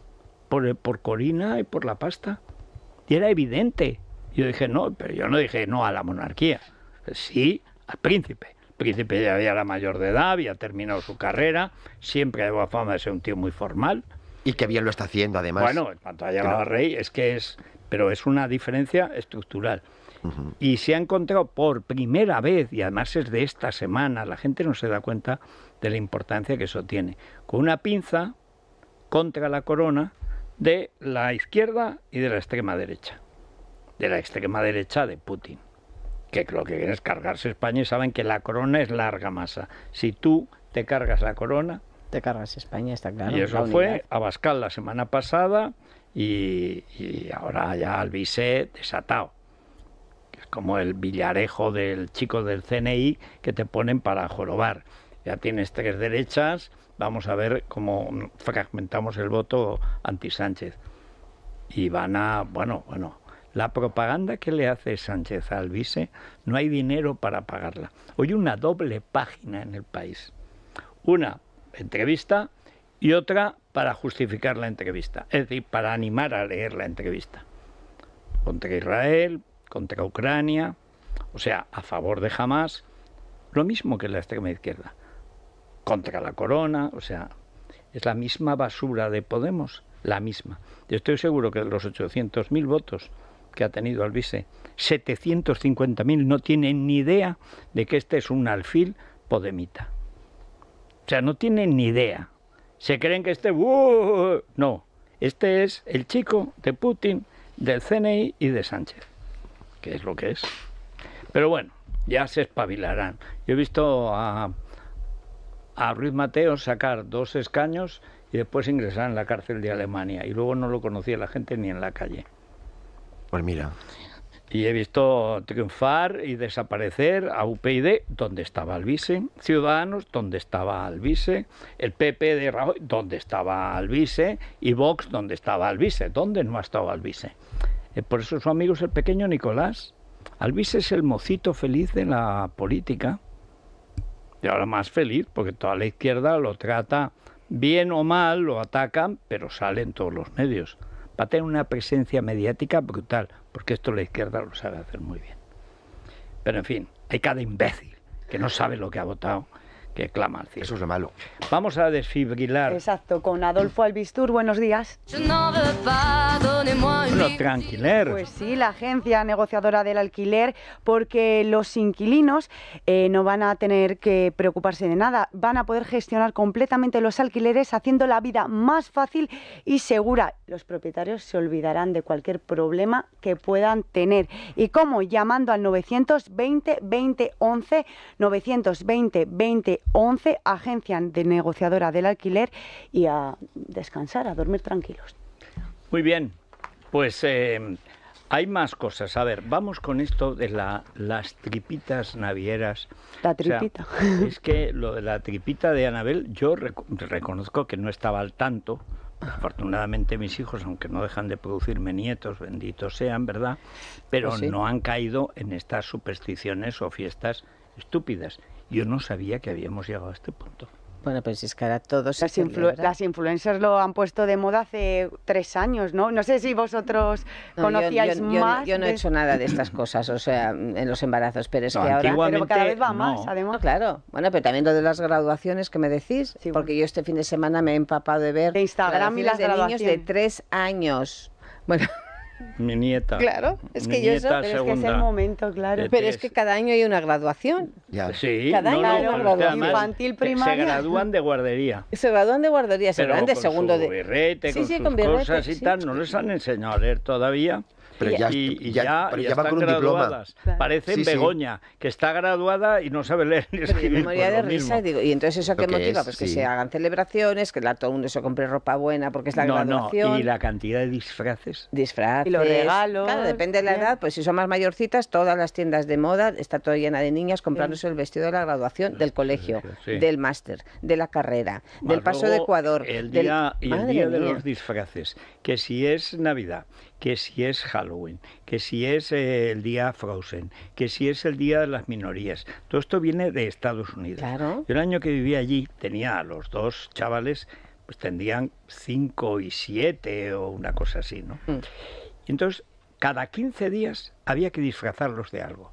por, por Corina y por la pasta. Y era evidente, yo dije, no, pero yo no dije no a la monarquía, sí al príncipe. príncipe ya había la mayor de edad, había terminado su carrera, siempre ha llevado fama de ser un tío muy formal. Y que bien lo está haciendo, además. Bueno, en cuanto ha llegado a rey, es que es. Pero es una diferencia estructural. Y se ha encontrado por primera vez, y además es de esta semana, la gente no se da cuenta de la importancia que eso tiene, con una pinza contra la corona de la izquierda y de la extrema derecha de la extrema derecha de Putin, que lo que quieren es cargarse España y saben que la corona es larga masa. Si tú te cargas la corona... Te cargas España, está claro. Y eso fue Abascal la semana pasada y, ahora ya desatao desatado como el villarejo del chico del CNI que te ponen para jorobar. Ya tienes tres derechas, vamos a ver cómo fragmentamos el voto anti Sánchez. Y van a, bueno, bueno, la propaganda que le hace Sánchez a Alvise no hay dinero para pagarla. Hoy una doble página en el país. Una entrevista y otra para justificar la entrevista, es decir, para animar a leer la entrevista. Contra Israel, contra Ucrania, o sea, a favor de jamás lo mismo que la extrema izquierda. Contra la corona, o sea, es la misma basura de Podemos, la misma. Yo estoy seguro que de los 800.000 votos que ha tenido Alvise. 750.000 no tienen ni idea de que este es un alfil podemita. O sea, no tienen ni idea. Se creen que este... ¡uh! no, este es el chico de Putin, del CNI y de Sánchez, que es lo que es. Pero bueno, ya se espabilarán. Yo he visto a, a Ruiz Mateo sacar dos escaños y después ingresar en la cárcel de Alemania. Y luego no lo conocía la gente ni en la calle. Pues mira. Y he visto triunfar y desaparecer a UPyD, donde estaba Alvise, Ciudadanos, donde estaba Alvise, el PP de Rajoy, donde estaba Alvise, y Vox, donde estaba Alvise, donde no ha estado Alvise. Eh, por eso su amigo es el pequeño Nicolás. Alvise es el mocito feliz de la política, y ahora más feliz, porque toda la izquierda lo trata bien o mal, lo atacan, pero sale en todos los medios va tener una presencia mediática brutal, porque esto la izquierda lo sabe hacer muy bien. Pero en fin, hay cada imbécil que no sabe lo que ha votado que clama Eso es malo. Vamos a desfibrilar. Exacto, con Adolfo Albistur, buenos días. Bueno, tranquiler. Pues sí, la agencia negociadora del alquiler, porque los inquilinos eh, no van a tener que preocuparse de nada, van a poder gestionar completamente los alquileres haciendo la vida más fácil y segura. Los propietarios se olvidarán de cualquier problema que puedan tener. ¿Y cómo? Llamando al 920 20 11 920 20 11 agencias de negociadora del alquiler y a descansar, a dormir tranquilos. Muy bien, pues em, hay más cosas. A ver, vamos con esto de la, las tripitas navieras. La tripita. es que lo de la tripita de Anabel, yo reconozco que no estaba al tanto. Afortunadamente mis hijos, aunque no dejan de producirme nietos, benditos sean, ¿verdad? Pero pues no han caído en estas supersticiones o fiestas estúpidas. Yo no sabía que habíamos llegado a este punto. Bueno, pues es que ahora todos... Las, influencers lo han puesto de moda hace tres años, ¿no? No sé si vosotros conocíais más... Yo, no he hecho nada de estas cosas, o sea, en los embarazos, pero es que ahora... Pero cada vez va más, además. claro. Bueno, pero también lo de las graduaciones que me decís, porque yo este fin de semana me he empapado de ver... De Instagram y las de niños de tres años. Bueno mi nieta. Claro, es que yo eso, es que es el momento, claro. pero es que cada año hay una graduación. Ya. Sí, cada año hay una graduación infantil, primaria. Se gradúan de guardería. Se gradúan de guardería, se gradúan de segundo de. sí, con sí, sus con cosas y tal. No les han enseñado a leer todavía pero ya, y, ya, van con un diploma. parece Parecen Begoña, que está graduada y no sabe leer ni escribir. y entonces eso qué motiva? pues que se hagan celebraciones, que todo el mundo se compre ropa buena porque es la graduación. y la cantidad de disfraces. Disfraces. Y los regalos. depende de la edad, pues si son más mayorcitas, todas las tiendas de moda está toda llena de niñas comprándose el vestido de la graduación del colegio, del máster, de la carrera, del paso de Ecuador. El día, y de los disfraces, que si es Navidad que si es Halloween, que si es eh, el día Frozen, que si es el día de las minorías. Todo esto viene de Estados Unidos. el año que vivía allí tenía a los dos chavales, pues tendrían cinco y siete o una cosa así, ¿no? Mm. entonces, cada 15 días había que disfrazarlos de algo.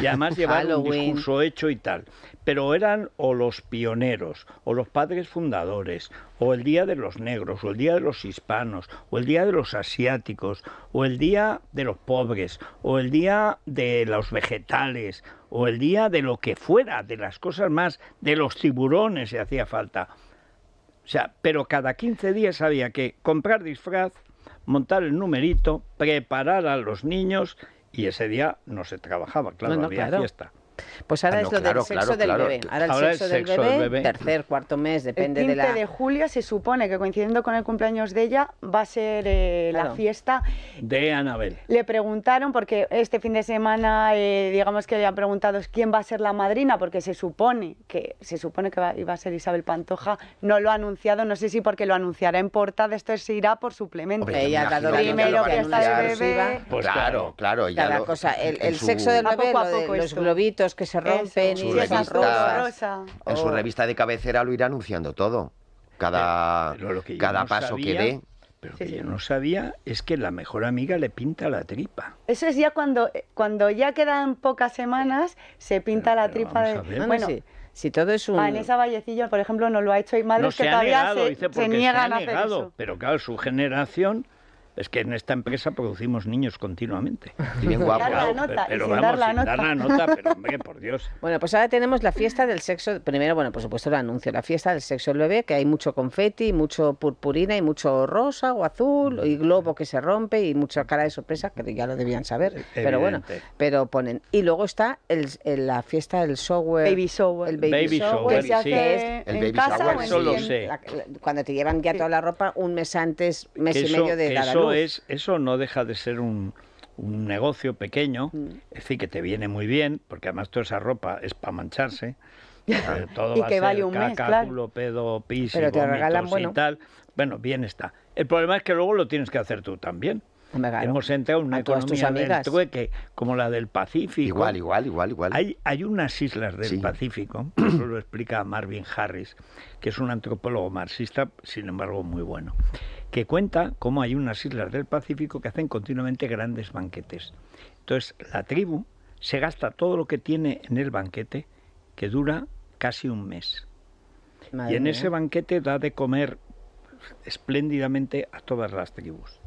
Y además llevar un discurso hecho y tal. Pero eran o los pioneros, o los padres fundadores, o el Día de los Negros, o el Día de los Hispanos, o el Día de los Asiáticos, o el Día de los Pobres, o el Día de los Vegetales, o el Día de lo que fuera, de las cosas más, de los tiburones si hacía falta. O sea, pero cada 15 días había que comprar disfraz, montar el numerito, preparar a los niños y ese día no se trabajaba, claro, había fiesta. Pues ahora ah, es lo del sexo del bebé. Ahora el sexo, del, bebé, tercer, cuarto mes, depende el de julio se supone que coincidiendo con el cumpleaños de ella va a ser eh, la fiesta de Anabel. Le preguntaron porque este fin de semana, eh, digamos que habían han preguntado quién va a ser la madrina, porque se supone que se supone que iba a ser Isabel Pantoja. No lo ha anunciado, no sé si porque lo anunciará en portada. Esto se irá por suplemento. ella ha dado bebé. Pues claro, claro. Ya cosa. El, sexo del bebé, de, los globitos que se rompen y esas En su revista de cabecera lo irá anunciando todo. Cada, cada paso que dé. Pero lo que yo no sabía es que la mejor amiga le pinta la tripa. Eso es ya cuando, eh, cuando ya quedan pocas semanas, se pinta la tripa de. Bueno, Si todo es un... esa Vallecillo, por ejemplo, no lo ha hecho. y madres que todavía se, niegan a hacer Pero claro, su generación es que en esta empresa producimos niños continuamente. Bien guapo. la pero, dar la, nota. dar la nota, pero hombre, por Dios. Bueno, pues ahora tenemos la fiesta del sexo. Primero, bueno, por supuesto, el anuncio, la fiesta del sexo del bebé, que hay mucho confeti, mucho purpurina y mucho rosa o azul, y mm. globo que se rompe y mucha cara de sorpresa, que ya lo debían saber. Pero bueno, pero ponen. Y luego está el, la fiesta del software Baby shower. El baby, baby shower, Que es el baby casa sé. cuando te llevan ya toda la ropa un mes antes, mes y medio de la es, eso no deja de ser un, negocio pequeño, mm. es decir, que te viene muy bien, porque además toda esa ropa es para mancharse. Eh, todo y que vale un mes, claro. Pero te regalan, bueno. tal. Bueno, bien está. El problema es que luego lo tienes que hacer tú también. Hemos entrado en una economía del trueque, como la del Pacífico. Igual, igual, igual, igual. Hay, hay unas islas del Pacífico, eso lo explica Marvin Harris, que es un antropólogo marxista, sin embargo, muy bueno que cuenta cómo hay unas islas del Pacífico que hacen continuamente grandes banquetes. Entonces, la tribu se gasta todo lo que tiene en el banquete, que dura casi un mes. y en ese banquete da de comer espléndidamente a todas las tribus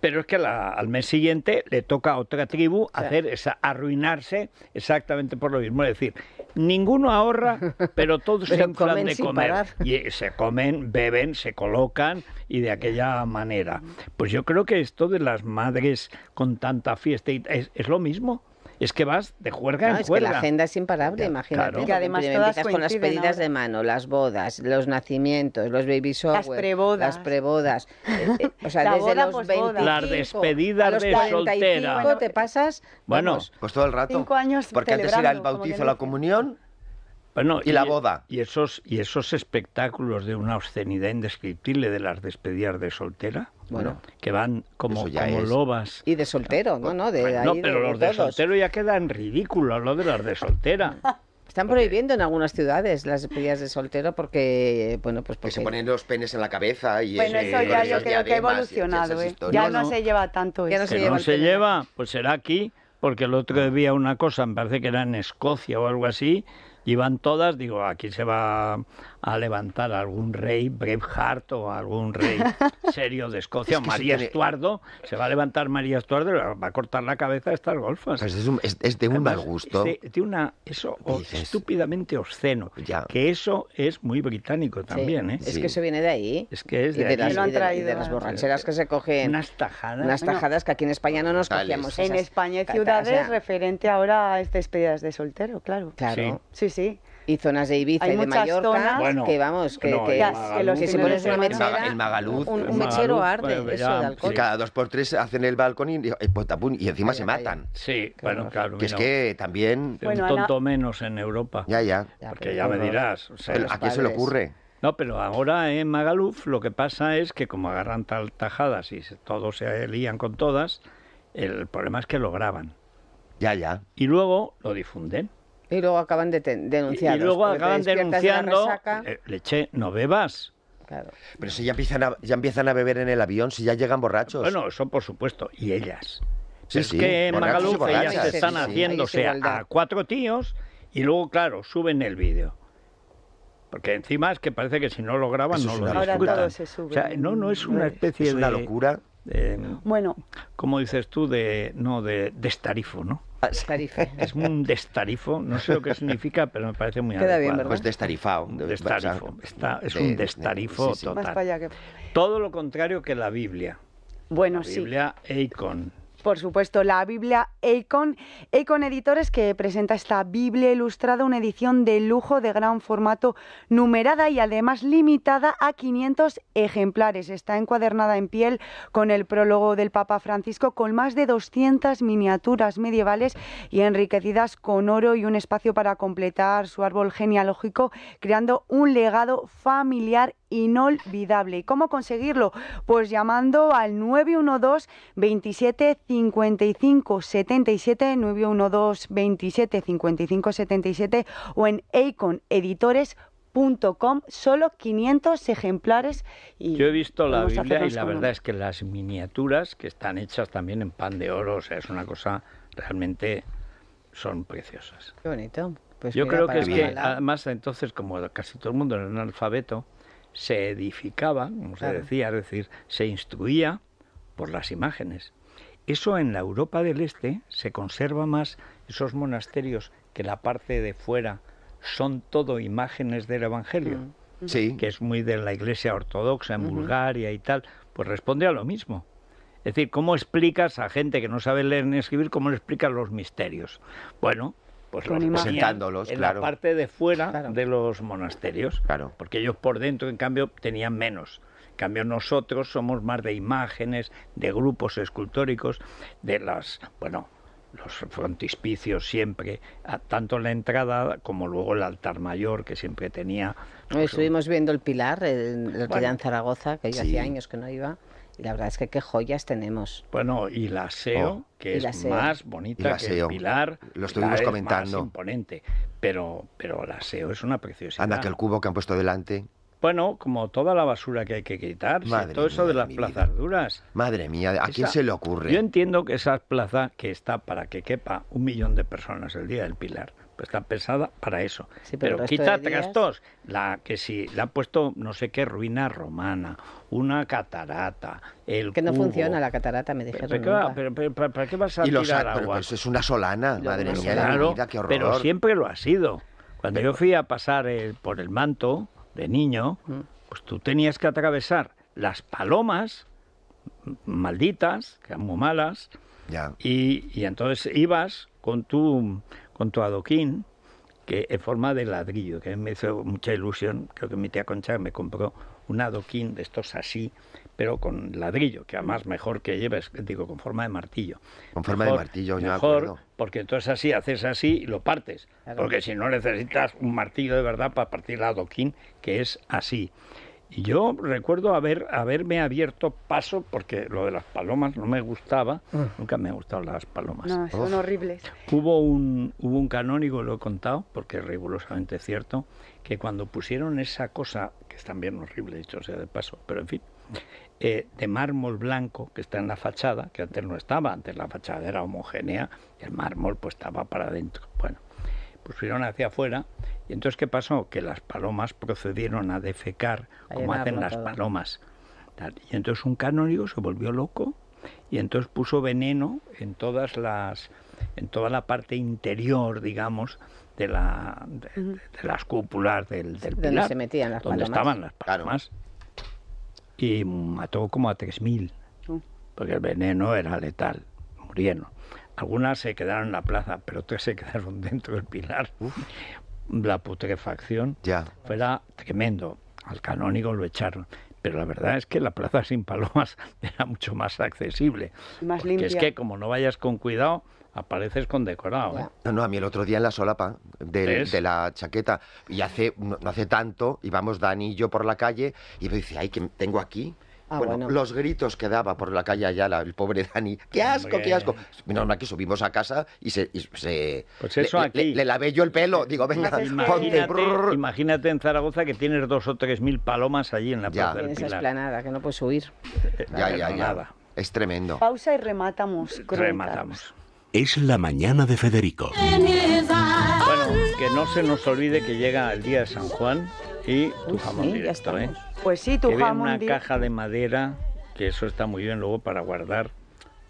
pero es que al mes siguiente le toca a otra tribu hacer esa, arruinarse exactamente por lo mismo. Es decir, ninguno ahorra, pero todos se inflan de comer. Y eh, se comen, beben, se colocan y de aquella manera. Pues yo creo que esto de las madres con tanta fiesta es, es lo mismo es que vas de juerga en en es Que la agenda es imparable, imagínate. Y además todas empiezas con las pedidas de mano, las bodas, los nacimientos, los baby showers. las prebodas, las prebodas, eh, eh, o sea, desde los las despedidas a los de 45, te pasas bueno, pues todo el rato. Cinco años porque antes era el bautizo, la comunión pues y, la boda. Y esos, y esos espectáculos de una obscenidad indescriptible de las despedidas de soltera. Bueno, que van como, lobas. Y de soltero, no, no, pero los de, soltero ya quedan ridículos, lo de las de soltera. Están prohibiendo en algunas ciudades las despedidas de soltero porque, bueno, pues porque... se ponen los penes en la cabeza y... Bueno, eso ya yo creo que ha evolucionado, ¿eh? Ya no, se lleva tanto eso. se, lleva, no se lleva, pues será aquí, porque el otro día una cosa, me parece que era en Escocia o algo así, iban todas, digo, aquí se va a levantar algún rey, Braveheart o algún rey serio de Escocia, María Estuardo, se va a levantar María Estuardo y va a cortar la cabeza a estas golfas. Pues es, de un mal gusto. De, una, eso estúpidamente obsceno, que eso es muy británico también. ¿eh? Es que se viene de ahí. Es que es de, de, las, borracheras que se cogen. Unas tajadas. Unas tajadas que aquí en España no nos cogíamos. en España hay ciudades referente ahora a estas despedidas de soltero, claro. Claro. sí. sí y zonas de Ibiza y de Mallorca que vamos, que, los que, que, que si una mechera, un, mechero arde eso de alcohol. Cada dos por tres hacen el balcón y, encima se matan. Sí, bueno, claro. Que es que también... un tonto menos en Europa. Ya, ya. Porque ya me dirás. ¿A qué se le ocurre? No, pero ahora en Magaluf lo que pasa es que como agarran tal tajadas y todos se lían con todas, el problema es que lo graban. Ya, ya. Y luego lo difunden. Y luego acaban de Y, luego acaban denunciando, eh, leche, no bebas. Pero si ya empiezan, a, ya empiezan a beber en el avión, si ya llegan borrachos. Bueno, eso por supuesto. Y ellas. es que Magaluf ellas se están haciéndose a cuatro tíos y luego, claro, suben el vídeo. Porque encima es que parece que si no lo graban, no lo Ahora no, no es una especie de. locura bueno. como dices tú? De, no, de destarifo, ¿no? Es un destarifo, no sé lo que significa, pero me parece muy Queda adecuado. Bien, Pues destarifado. Destarifo. Está, es un destarifo total. Todo lo contrario que la Biblia. Bueno, Biblia, sí. Biblia por supuesto, la Biblia Eicon Icon Editores, que presenta esta Biblia ilustrada, una edición de lujo de gran formato, numerada y además limitada a 500 ejemplares. Está encuadernada en piel con el prólogo del Papa Francisco, con más de 200 miniaturas medievales y enriquecidas con oro y un espacio para completar su árbol genealógico, creando un legado familiar inolvidable. ¿Y cómo conseguirlo? Pues llamando al 912 27 55 77, 912 27 55 77 o en aconeditores.com, solo 500 ejemplares. Y Yo he visto la Biblia y la verdad es que las miniaturas que están hechas también en pan de oro, o sea, es una cosa realmente son preciosas. Qué bonito. Pues Yo creo que es que, además, entonces, como casi todo el mundo era analfabeto, alfabeto se edificaba, como se decía, es decir, se instruía por las imágenes. Eso en la Europa del Este se conserva más esos monasterios que la parte de fuera son todo imágenes del Evangelio, mm, sí. que es muy de la Iglesia Ortodoxa en Bulgaria y tal, pues responde a lo mismo. Es decir, ¿cómo explicas a gente que no sabe leer ni escribir, cómo le explicas los misterios? Bueno, pues representándolos, en la parte de fuera de los monasterios, claro. porque ellos por dentro, en cambio, tenían menos. En cambio, nosotros somos más de imágenes, de grupos escultóricos, de las, bueno, los frontispicios siempre, tanto la entrada como luego el altar mayor, que siempre tenía estuvimos viendo el Pilar, el, que en Zaragoza, que yo hacía años que no iba. Y la verdad es que qué joyas tenemos. Bueno, y la SEO, oh, que es más bonita que Pilar. Lo estuvimos comentando. Pero, pero la SEO es una preciosidad. Anda, que el cubo que han puesto delante. Bueno, como toda la basura que hay que quitar, todo eso de las plazas duras. Madre mía, ¿a quién se le ocurre? Yo entiendo que esa plaza que está para que quepa un millón de personas el día del Pilar, pues está pensada para eso. pero, pero quita gastos, la que si le ha puesto no sé qué ruina romana, una catarata, el que no funciona la catarata, me dijeron. ¿Pero, ¿Para qué vas a tirar agua? Pues es una solana, madre mía, qué horror. Pero siempre lo ha sido. Cuando yo fui a pasar por el manto de niño, mm. pues tú tenías que atravesar las palomas malditas, que eran muy malas, Y, y, entonces ibas con tu, con tu adoquín, que en forma de ladrillo, que me hizo mucha ilusión. Creo que mi tía Concha me compró un adoquín de estos así, pero con ladrillo, que además mejor que lleves, digo, con forma de martillo. Con forma de martillo, yo mejor, porque entonces así haces así y lo partes, porque si no necesitas un martillo de verdad para partir el adoquín, que es así. Y yo recuerdo haber, haberme abierto paso, porque lo de las palomas no me gustaba, ah. nunca me han gustado las palomas. No, son horribles. Hubo un, hubo un canónigo, lo he contado, porque es rigurosamente cierto, que cuando pusieron esa cosa, que es también horrible, dicho sea de paso, pero en fin, eh, de mármol blanco que está en la fachada, que antes no estaba, antes la fachada era homogénea, el mármol pues estaba para adentro. Bueno, pusieron hacia afuera. Y entonces, ¿qué pasó? Que las palomas procedieron a defecar, como hacen las palomas. Y entonces un canónigo se volvió loco y entonces puso veneno en todas las en toda la parte interior, digamos, de, la, de, las cúpulas del, del donde se metían las donde estaban las palomas. Y mató como a 3000, porque el veneno era letal, murieron. Algunas se quedaron en la plaza, pero tres se quedaron dentro del pilar. La putrefacción ya. tremendo. Al canónigo lo echaron. Pero la verdad es que la plaza sin palomas era mucho más accesible. Más limpia. es que como no vayas con cuidado, apareces con decorado. ¿eh? No, no, a mí el otro día en la solapa de, la chaqueta, y hace, no hace tanto, íbamos Dani y yo por la calle, y me dice, ay, que tengo aquí Ah, bueno, los gritos que daba por la calle allá el pobre Dani. ¡Qué asco, qué asco! Menos aquí subimos a casa y se. pues eso le, lavé yo el pelo. Digo, venga, imagínate, en Zaragoza que tienes dos o tres mil palomas allí en la plaza del En esa que no puedes huir. Ya, ya, ya. Es tremendo. Pausa y rematamos. Rematamos. Es la mañana de Federico. Bueno, que no se nos olvide que llega el día de San Juan y tu jamón ¿eh? Pues sí, tu una caja de madera, que eso está muy bien luego para guardar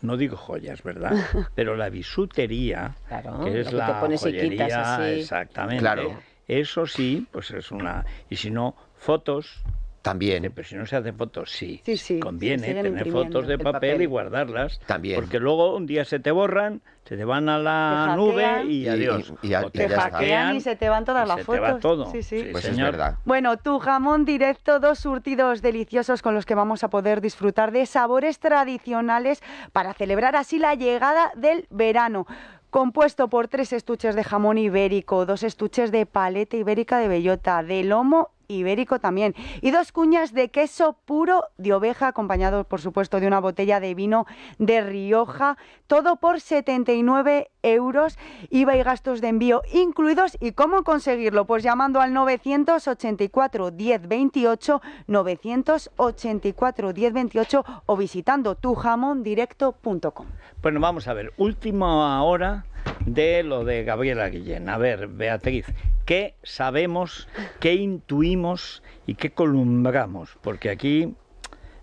no digo joyas, ¿verdad? Pero la bisutería, que es la joyería, exactamente. Eso sí, pues es una y si no fotos también. Pero si no se hacen fotos, sí. sí, sí Conviene tener fotos de papel, y guardarlas. También. Porque luego un día se te borran, se te van a la nube y, adiós. Y, te, hackean y se te van todas las fotos. todo. Sí, sí. Pues Es verdad. Bueno, tu jamón directo, dos surtidos deliciosos con los que vamos a poder disfrutar de sabores tradicionales para celebrar así la llegada del verano compuesto por tres estuches de jamón ibérico, dos estuches de paleta ibérica de bellota, de lomo ibérico también. Y dos cuñas de queso puro de oveja, acompañado por supuesto de una botella de vino de Rioja, todo por 79 euros, IVA y gastos de envío incluidos. ¿Y cómo conseguirlo? Pues llamando al 984 1028, 984 1028 o visitando tujamondirecto.com. Bueno, vamos a ver, última hora de lo de Gabriela Guillén. A ver, Beatriz, ¿qué sabemos, qué intuimos y qué columbramos? Porque aquí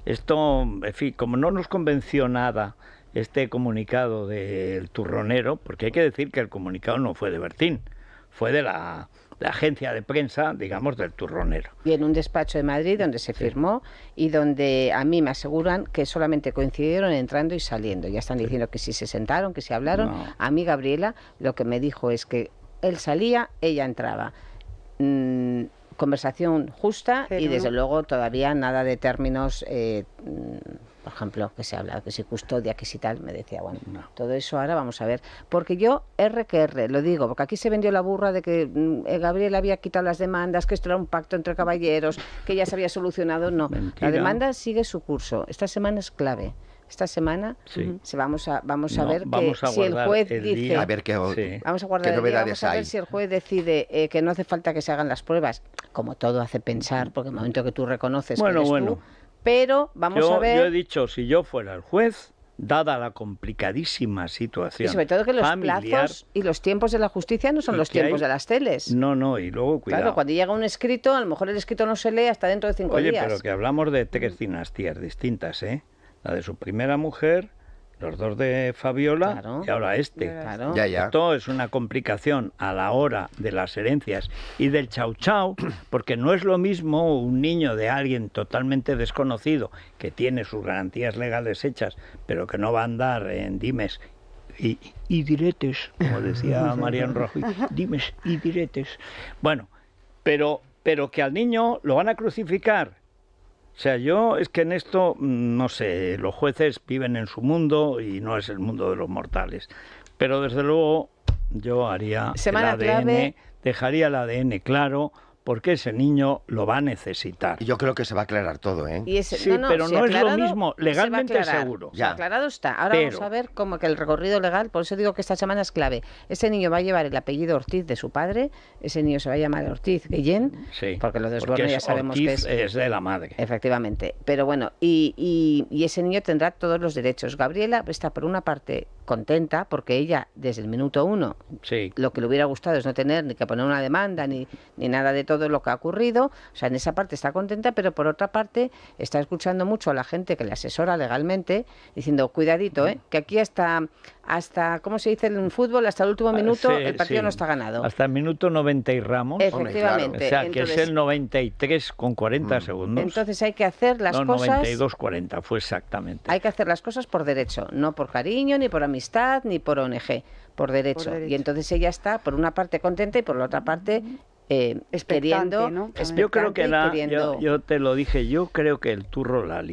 esto, en fin, como no nos convenció nada este comunicado del turronero, porque hay que decir que el comunicado no fue de Bertín, fue de la la agencia de prensa, digamos, del turronero. Y en un despacho de Madrid donde se firmó y donde a mí me aseguran que solamente coincidieron entrando y saliendo. Ya están diciendo que si se sentaron, que si hablaron. A mí Gabriela lo que me dijo es que él salía, ella entraba. Mm, conversación justa y desde luego todavía nada de términos... Eh, por ejemplo, que se ha hablado, que si custodia, que si tal, me decía, bueno, todo eso ahora vamos a ver. Porque yo, R que lo digo, porque aquí se vendió la burra de que mm, eh, Gabriel había quitado las demandas, que esto era un pacto entre caballeros, que ya se había solucionado. No, la demanda sigue su curso. Esta semana es clave esta semana se vamos a vamos ver que si el juez dice vamos a guardar vamos a ver si el juez decide eh, que no hace falta que se hagan las pruebas como todo hace pensar porque el momento que tú reconoces que pero vamos a ver. Yo he dicho, si yo fuera el juez, dada la complicadísima situación. Y sobre todo que los plazos y los tiempos de la justicia no son los tiempos de las teles. No, no, y luego cuidado. Claro, cuando llega un escrito, a lo mejor el escrito no se lee hasta dentro de cinco días. Oye, pero que hablamos de tres mm. dinastías distintas, ¿eh? La de su primera mujer, los dos de Fabiola y ahora este. Ya, Esto es una complicación a la hora de las herencias y del chau chau, porque no es lo mismo un niño de alguien totalmente desconocido que tiene sus garantías legales hechas, pero que no va a andar en dimes y, diretes, como decía Marian Rojo, dimes y diretes. Bueno, pero, pero que al niño lo van a crucificar o sea, yo es que en esto, mm, no sé, los jueces viven en su mundo y no es el mundo de los mortales. Pero desde luego yo haría Semana el ADN, dejaría el ADN claro, porque ese niño lo va a necesitar. Yo creo que se va a aclarar todo, ¿eh? sí, pero no es lo mismo, legalmente se seguro. Aclarado está. Ahora vamos a ver cómo que el recorrido legal, por eso digo que esta semana es clave. Ese niño va a llevar el apellido Ortiz de su padre, ese niño se va a llamar Ortiz Guillén, porque lo desborde, ya sabemos que es, es de la madre. Efectivamente. Pero bueno, y, ese niño tendrá todos los derechos. Gabriela está por una parte contenta porque ella desde el minuto uno lo que le hubiera gustado es no tener ni que poner una demanda ni, ni nada de todo todo lo que ha ocurrido. O sea, en esa parte está contenta, pero por otra parte está escuchando mucho a la gente que le asesora legalmente, diciendo, cuidadito, ¿eh? que aquí hasta, hasta ¿cómo se dice en un fútbol? Hasta el último ah, minuto el partido no está ganado. Hasta el minuto 90 y Ramos. Efectivamente. O sea, que es el 93 con 40 mm. segundos. Entonces hay que hacer las no, cosas... 92-40 fue exactamente. Hay que hacer las cosas por derecho, no por cariño, ni por amistad, ni por ONG. por derecho. Y entonces ella está, por una parte, contenta y por la otra parte, eh, Yo creo que la, yo, te lo dije, yo creo que el turro la ha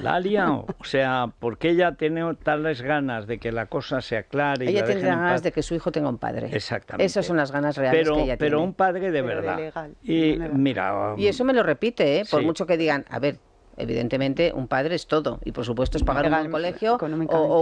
La ha o sea, porque ella tiene tales ganas de que la cosa se aclare. Ella y tiene ganas de que su hijo tenga un padre. Exactamente. Esas son las ganas reales pero, que ella pero un padre de verdad. y mira. y eso me lo repite, ¿eh? por mucho que digan, a ver, evidentemente un padre es todo y por supuesto es pagar un colegio o,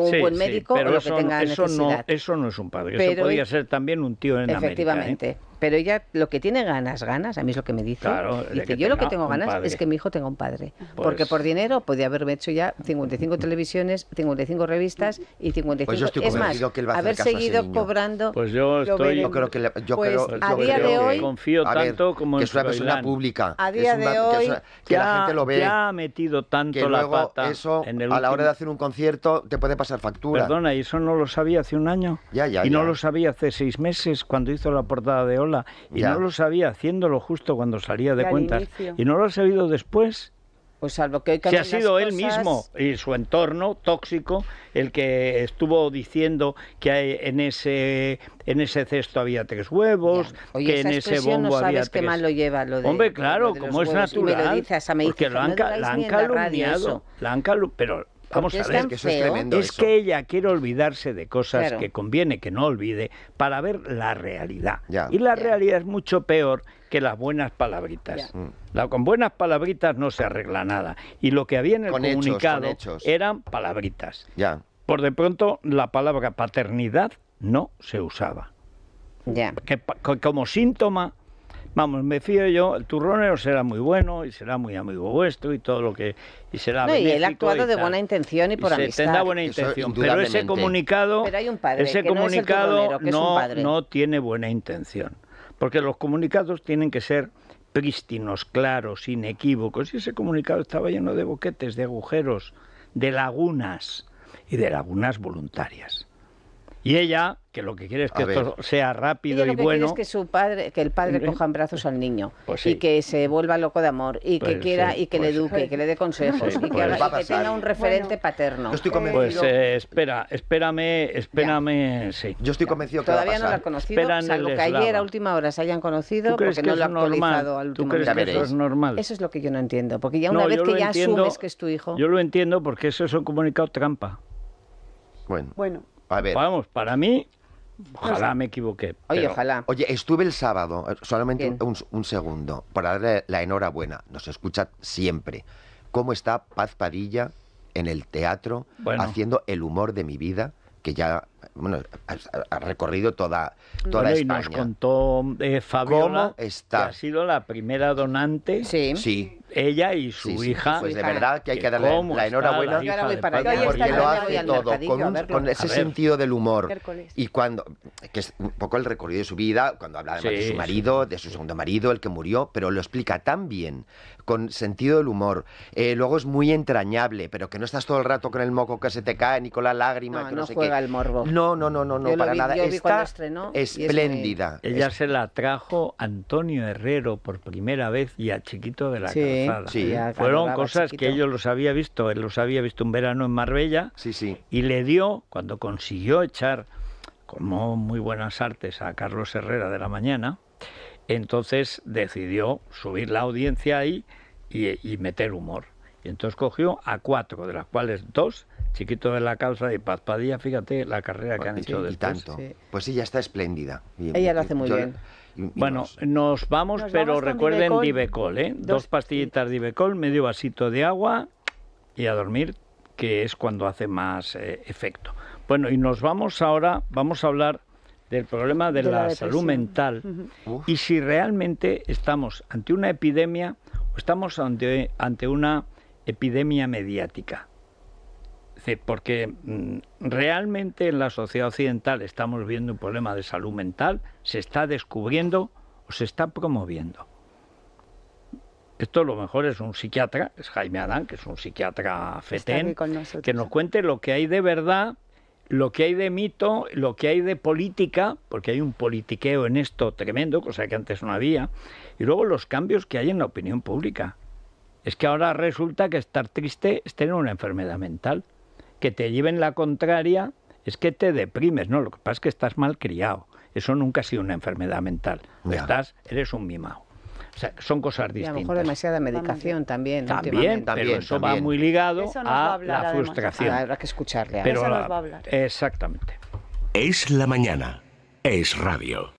un buen médico o lo eso, que tenga eso No, eso no es un padre, eso podría ser también un tío en ¿eh? efectivamente. América, Efectivamente pero ella lo que tiene ganas, ganas, a mí es lo que me dice. Claro, yo lo que tengo ganas es que mi hijo tenga un padre. Pues Porque por dinero podía haberme hecho ya 55 televisiones, 55 revistas y 55... Pues yo estoy es más, va a haber seguido cobrando... Pues yo estoy... Yo creo que... a confío tanto como que es una persona pública. A día de hoy... Que, la gente lo ve. Ya ha metido tanto pata eso, a la hora de hacer un concierto te puede pasar factura. Perdona, y eso no lo sabía hace un año. Ya, ya, y no lo sabía hace seis meses cuando hizo la portada de Ola y no lo sabía haciéndolo justo cuando salía de cuentas. Y no lo ha sabido después. Pues salvo que si ha sido él mismo y su entorno tóxico el que estuvo diciendo que en ese en ese cesto había tres huevos, que en ese bombo había tres. mal lo lleva lo de, Hombre, claro, como es natural, lo calumniado, pero Vamos a ver, que es que ella quiere olvidarse de cosas que conviene que no olvide para ver la realidad. Y la realidad es mucho peor que las buenas palabritas. Mm. La, con buenas palabritas no se arregla nada. Y lo que había en el comunicado eran palabritas. Ya. Por de pronto, la palabra paternidad no se usaba. Ya. como síntoma Vamos, me fío yo, el turronero será muy bueno y será muy amigo vuestro y todo lo que... Y será no, y él ha actuado de buena intención y por y Tendrá buena intención, pero ese comunicado, ese comunicado no, no tiene buena intención. Porque los comunicados tienen que ser prístinos, claros, inequívocos. Y ese comunicado estaba lleno de boquetes, de agujeros, de lagunas y de lagunas voluntarias. Y ella, que lo que quiere es que esto sea rápido ella y lo que bueno. Quiere es que su padre, que el padre coja en brazos al niño pues y que se vuelva loco de amor y que pues quiera y que le pues eduque, que le dé consejos y que, tenga un referente paterno. Yo estoy convencido. Pues eh, espera, espérame, espérame, sí. Yo estoy convencido que Todavía va a pasar. no lo han conocido, salvo que ayer a última hora se hayan conocido porque no lo ha actualizado al último. ¿Tú crees que eso es normal? Eso es lo que yo no entiendo, porque ya una vez que ya asumes que es tu hijo. Yo lo entiendo porque eso es un comunicado trampa. Bueno. Bueno. Vamos, para mí, ojalá me equivoqué. Oye, ojalá. Oye, estuve el sábado, eh, solamente un, segundo, para darle la enhorabuena. Nos escucha siempre. ¿Cómo está Paz Padilla en el teatro haciendo el humor de mi vida? que ya ha, recorrido toda, toda España. Y nos contó eh, ¿Cómo está? que ha sido la primera donante sí. Sí ella y su hija. pues de verdad que hay que darle la enhorabuena porque lo hace todo con, ese sentido del humor y cuando que es un poco el recorrido de su vida, cuando habla de su marido, de su segundo marido, el que murió, pero lo explica tan bien con sentido del humor. Eh, luego es muy entrañable, pero que no estás todo el rato con el moco que se te cae ni con la lágrima. que no, juega el morbo. No, no, no, no, para nada. Está espléndida. Ella se la trajo Antonio Herrero por primera vez y a Chiquito de la Sí. Fueron cosas que ellos los había visto, él los había visto un verano en Marbella sí, sí. y le dio, cuando consiguió echar como muy buenas artes a Carlos Herrera de la mañana, entonces decidió subir la audiencia ahí y, y meter humor. Y entonces cogió a cuatro, de las cuales dos Chiquito de la Calza y Paz Padilla, fíjate la carrera que han hecho del Tanto. Pues ella está espléndida. Ella lo hace muy bien. bueno, nos vamos, pero recuerden Divecol, ¿eh? Dos, pastillitas Divecol, medio vasito de agua y a dormir, que es cuando hace más eh, efecto. Bueno, y nos vamos ahora, vamos a hablar del problema de, la, salud mental y si realmente estamos ante una epidemia o estamos ante, ante una epidemia mediática porque mm, realmente en la sociedad occidental estamos viendo un problema de salud mental, se está descubriendo o se está promoviendo. Esto lo mejor es un psiquiatra, es Jaime Adán, que es un psiquiatra fetén, que nos cuente lo que hay de verdad, lo que hay de mito, lo que hay de política, porque hay un politiqueo en esto tremendo, cosa que antes no había, y luego los cambios que hay en la opinión pública. Es que ahora resulta que estar triste es tener una enfermedad mental que te lleven la contraria es que te deprimes, ¿no? Lo que pasa es que estás mal criado. Eso nunca ha sido una enfermedad mental. Estás, eres un mimado. O sea, son cosas distintas. Y a lo mejor demasiada medicación también. También, pero eso va muy ligado a, la frustración. Ah, habrá que escucharle. Pero a Exactamente. Es la mañana. Es radio.